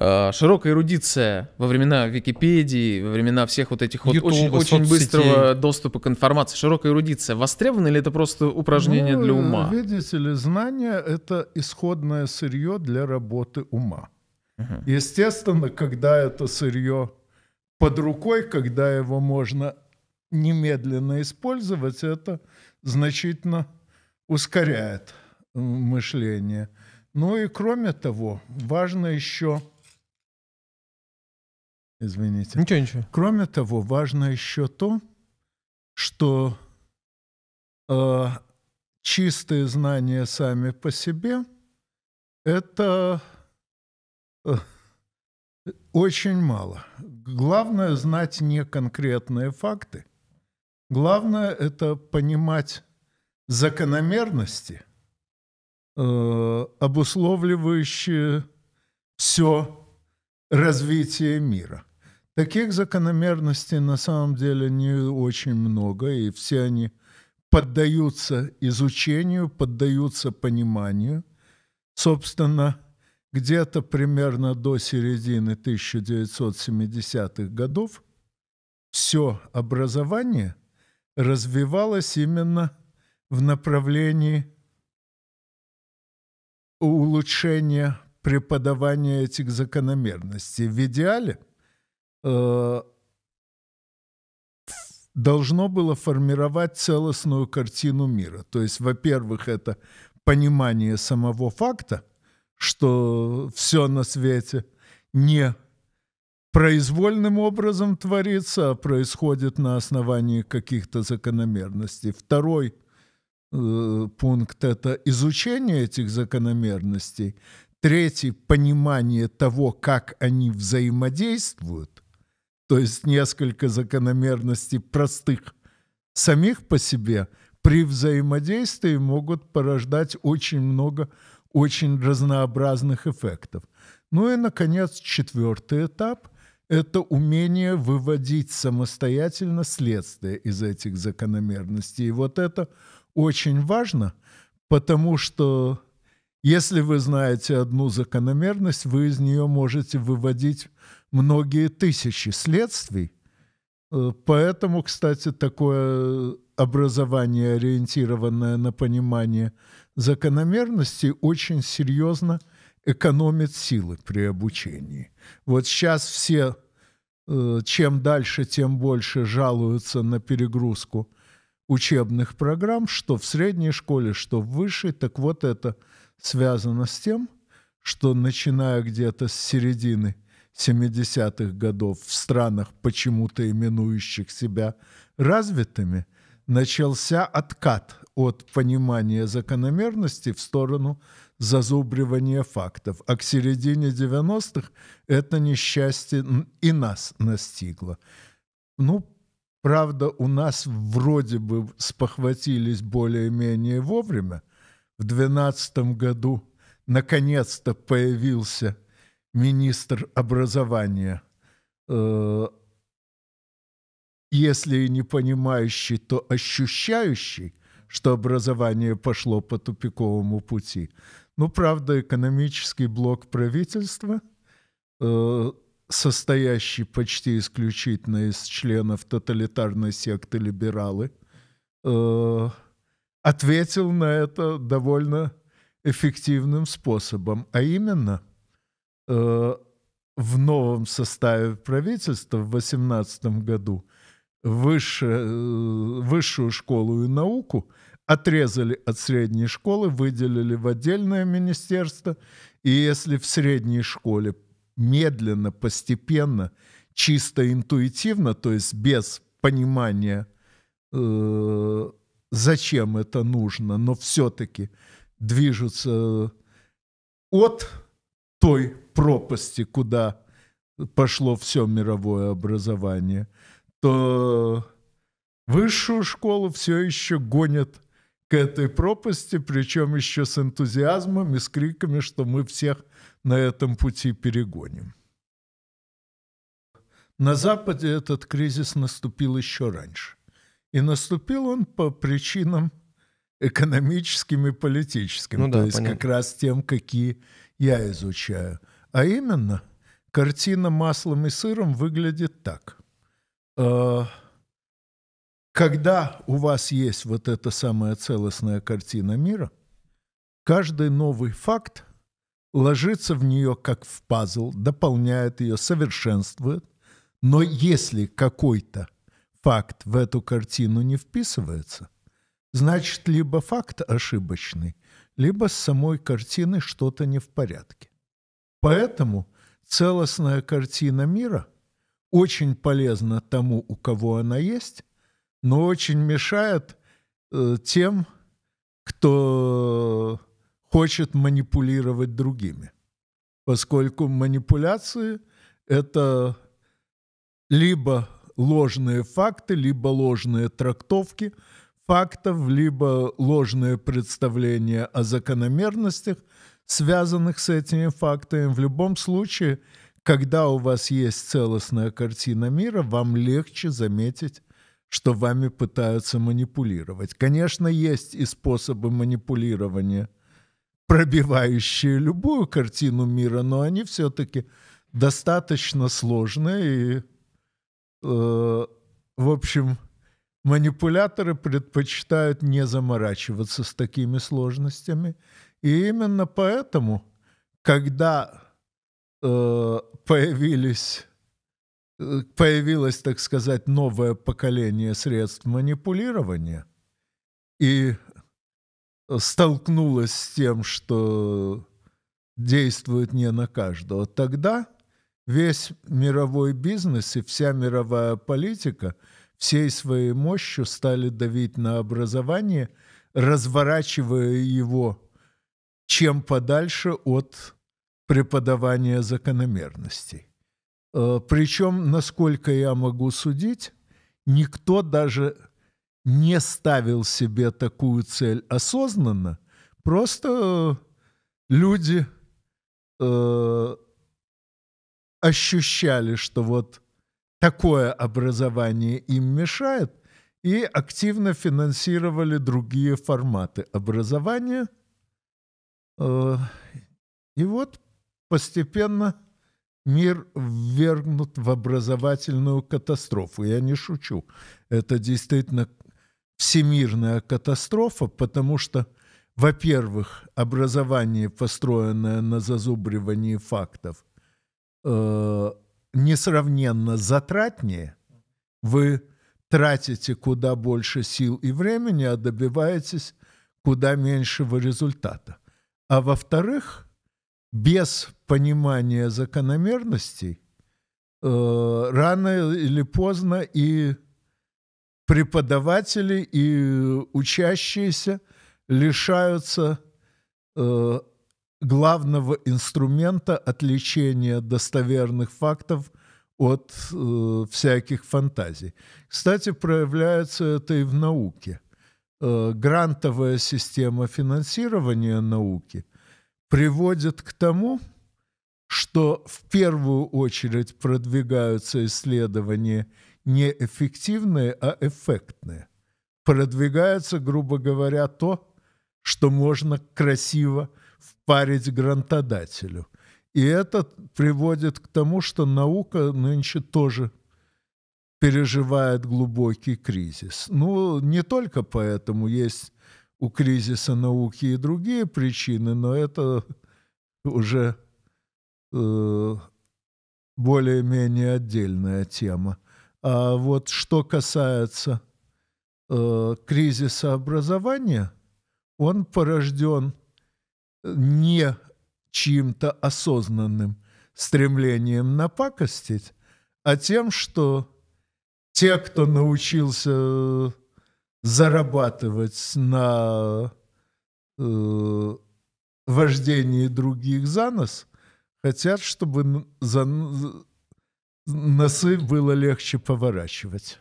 Э, широкая эрудиция во времена Википедии, во времена всех вот этих вот очень, очень быстрого доступа к информации, широкая эрудиция, востребована или это просто упражнение ну, для ума? Видите ли, знание — это исходное сырье для работы ума. Угу. Естественно, когда это сырье под рукой, когда его можно немедленно использовать, это значительно ускоряет мышление. Ну и кроме того, важно еще Извините. Ничего, ничего. Кроме того, важно еще то, что э, чистые знания сами по себе это э, очень мало. Главное знать не конкретные факты. Главное это понимать закономерности, э, обусловливающие все развитие мира. Таких закономерностей на самом деле не очень много, и все они поддаются изучению, поддаются пониманию. Собственно, где-то примерно до середины 1970-х годов все образование развивалось именно в направлении улучшения преподавания этих закономерностей. В идеале – Э, должно было формировать целостную картину мира. То есть, во-первых, это понимание самого факта, что все на свете не произвольным образом творится, а происходит на основании каких-то закономерностей. Второй э, пункт – это изучение этих закономерностей. Третий – понимание того, как они взаимодействуют – то есть несколько закономерностей простых самих по себе, при взаимодействии могут порождать очень много очень разнообразных эффектов. Ну и, наконец, четвертый этап – это умение выводить самостоятельно следствие из этих закономерностей. И вот это очень важно, потому что если вы знаете одну закономерность, вы из нее можете выводить многие тысячи следствий. Э, поэтому, кстати, такое образование, ориентированное на понимание закономерностей, очень серьезно экономит силы при обучении. Вот сейчас все, э, чем дальше, тем больше жалуются на перегрузку учебных программ, что в средней школе, что в высшей. Так вот это связано с тем, что начиная где-то с середины – 70-х годов в странах, почему-то именующих себя развитыми, начался откат от понимания закономерности в сторону зазубривания фактов. А к середине 90-х это несчастье и нас настигло. Ну, правда, у нас вроде бы спохватились более-менее вовремя. В 2012 году наконец-то появился – министр образования, э, если не понимающий, то ощущающий, что образование пошло по тупиковому пути. Ну, правда, экономический блок правительства, э, состоящий почти исключительно из членов тоталитарной секты либералы, э, ответил на это довольно эффективным способом, а именно – Э, в новом составе правительства в 2018 году выше, э, высшую школу и науку отрезали от средней школы, выделили в отдельное министерство. И если в средней школе медленно, постепенно, чисто интуитивно, то есть без понимания, э, зачем это нужно, но все-таки движутся от той пропасти, куда пошло все мировое образование, то высшую школу все еще гонят к этой пропасти, причем еще с энтузиазмом и с криками, что мы всех на этом пути перегоним. На Западе этот кризис наступил еще раньше. И наступил он по причинам экономическим и политическим, ну, да, то есть понятно. как раз тем, какие я изучаю. А именно, картина маслом и сыром выглядит так. А, когда у вас есть вот эта самая целостная картина мира, каждый новый факт ложится в нее как в пазл, дополняет ее, совершенствует. Но если какой-то факт в эту картину не вписывается, значит, либо факт ошибочный, либо с самой картиной что-то не в порядке. Поэтому целостная картина мира очень полезна тому, у кого она есть, но очень мешает э, тем, кто хочет манипулировать другими, поскольку манипуляции – это либо ложные факты, либо ложные трактовки – фактов, либо ложное представление о закономерностях, связанных с этими фактами. В любом случае, когда у вас есть целостная картина мира, вам легче заметить, что вами пытаются манипулировать. Конечно, есть и способы манипулирования, пробивающие любую картину мира, но они все-таки достаточно сложные и, э, в общем, Манипуляторы предпочитают не заморачиваться с такими сложностями. И именно поэтому, когда э, появились э, появилось, так сказать, новое поколение средств манипулирования и столкнулось с тем, что действует не на каждого, тогда весь мировой бизнес и вся мировая политика – всей своей мощью стали давить на образование, разворачивая его чем подальше от преподавания закономерностей. Э, Причем, насколько я могу судить, никто даже не ставил себе такую цель осознанно, просто люди э, ощущали, что вот такое образование им мешает, и активно финансировали другие форматы образования. Э, и вот постепенно мир ввергнут в образовательную катастрофу. Я не шучу. Это действительно всемирная катастрофа, потому что, во-первых, образование, построенное на зазубривании фактов, э, несравненно затратнее, вы тратите куда больше сил и времени, а добиваетесь куда меньшего результата. А во-вторых, без понимания закономерностей э, рано или поздно и преподаватели, и учащиеся лишаются э, главного инструмента отличения достоверных фактов от э, всяких фантазий. Кстати, проявляется это и в науке. Э, грантовая система финансирования науки приводит к тому, что в первую очередь продвигаются исследования не эффективные, а эффектные. Продвигается, грубо говоря, то, что можно красиво впарить грантодателю – и это приводит к тому, что наука нынче тоже переживает глубокий кризис. Ну, не только поэтому есть у кризиса науки и другие причины, но это уже э, более-менее отдельная тема. А вот что касается э, кризиса образования, он порожден не чьим-то осознанным стремлением напакостить, а тем, что те, кто научился зарабатывать на э, вождении других за нос, хотят, чтобы за, носы было легче поворачивать.